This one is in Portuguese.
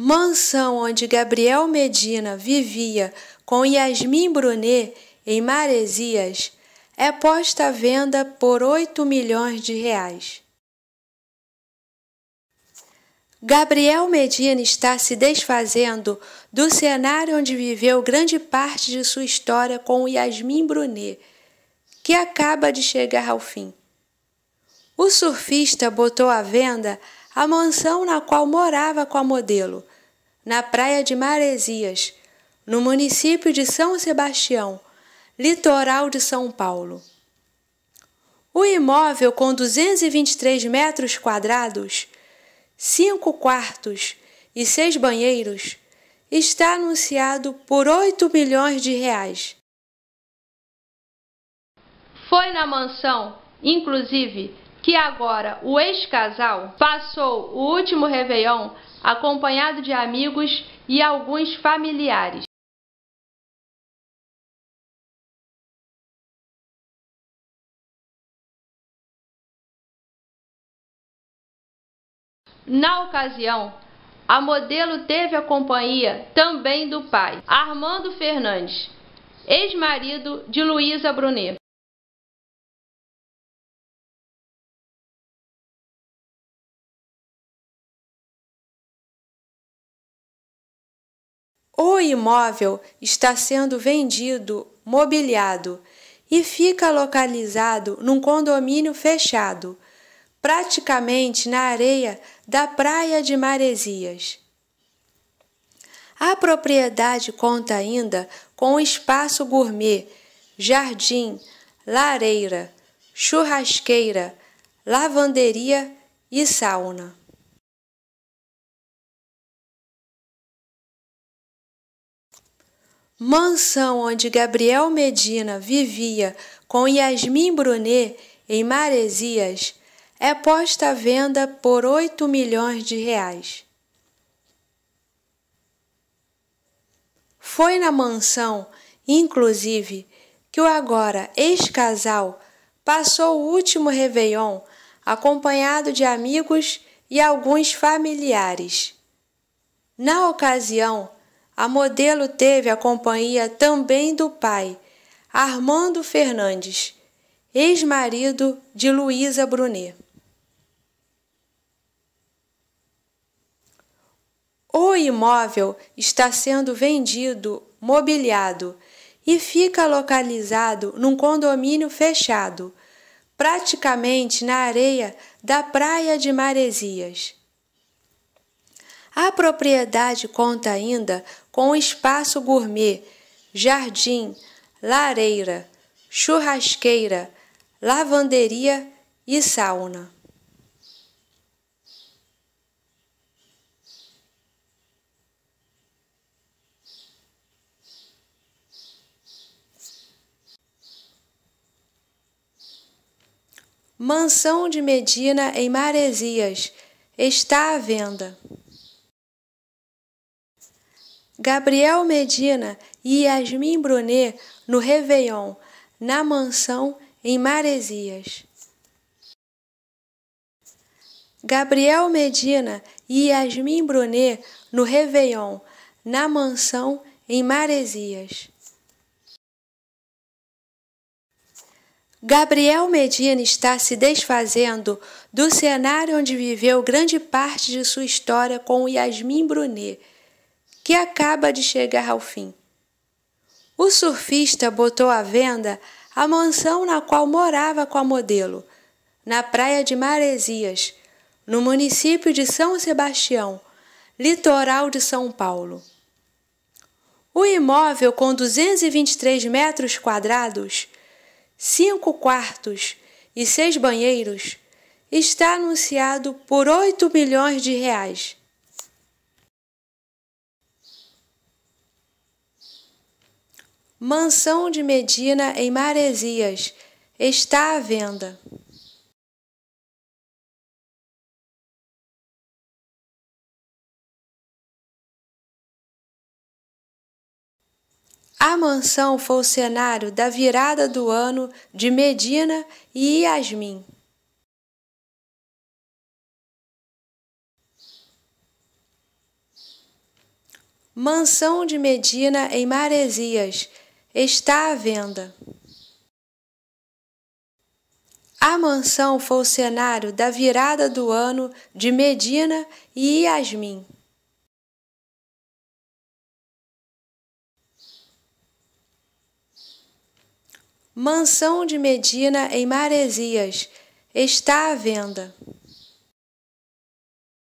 Mansão onde Gabriel Medina vivia com Yasmin Brunet em Maresias é posta à venda por 8 milhões de reais. Gabriel Medina está se desfazendo do cenário onde viveu grande parte de sua história com Yasmin Brunet, que acaba de chegar ao fim. O surfista botou à venda a mansão na qual morava com a modelo, na praia de Maresias, no município de São Sebastião, litoral de São Paulo. O imóvel com 223 metros quadrados, cinco quartos e seis banheiros está anunciado por 8 milhões de reais. Foi na mansão, inclusive, que agora o ex-casal passou o último Réveillon acompanhado de amigos e alguns familiares. Na ocasião, a modelo teve a companhia também do pai, Armando Fernandes, ex-marido de Luísa Brunet. O imóvel está sendo vendido, mobiliado e fica localizado num condomínio fechado, praticamente na areia da Praia de Maresias. A propriedade conta ainda com espaço gourmet, jardim, lareira, churrasqueira, lavanderia e sauna. Mansão onde Gabriel Medina vivia com Yasmin Brunet em Maresias é posta à venda por 8 milhões de reais. Foi na mansão, inclusive, que o agora ex-casal passou o último Réveillon acompanhado de amigos e alguns familiares. Na ocasião, a modelo teve a companhia também do pai, Armando Fernandes, ex-marido de Luísa Brunet. O imóvel está sendo vendido, mobiliado e fica localizado num condomínio fechado, praticamente na areia da Praia de Maresias. A propriedade conta ainda com espaço gourmet, jardim, lareira, churrasqueira, lavanderia e sauna. Mansão de Medina em Maresias está à venda. Gabriel Medina e Yasmin Brunet no Réveillon, na mansão em Maresias. Gabriel Medina e Yasmin Brunet no Réveillon, na mansão em Maresias. Gabriel Medina está se desfazendo do cenário onde viveu grande parte de sua história com Yasmin Brunet que acaba de chegar ao fim. O surfista botou à venda a mansão na qual morava com a modelo, na praia de Maresias, no município de São Sebastião, litoral de São Paulo. O imóvel com 223 metros quadrados, cinco quartos e seis banheiros está anunciado por 8 milhões de reais Mansão de Medina em Maresias está à venda. A mansão foi o cenário da virada do ano de Medina e Yasmin. Mansão de Medina em Maresias está à venda. A mansão foi o cenário da virada do ano de Medina e Yasmin. Mansão de Medina em Maresias está à venda.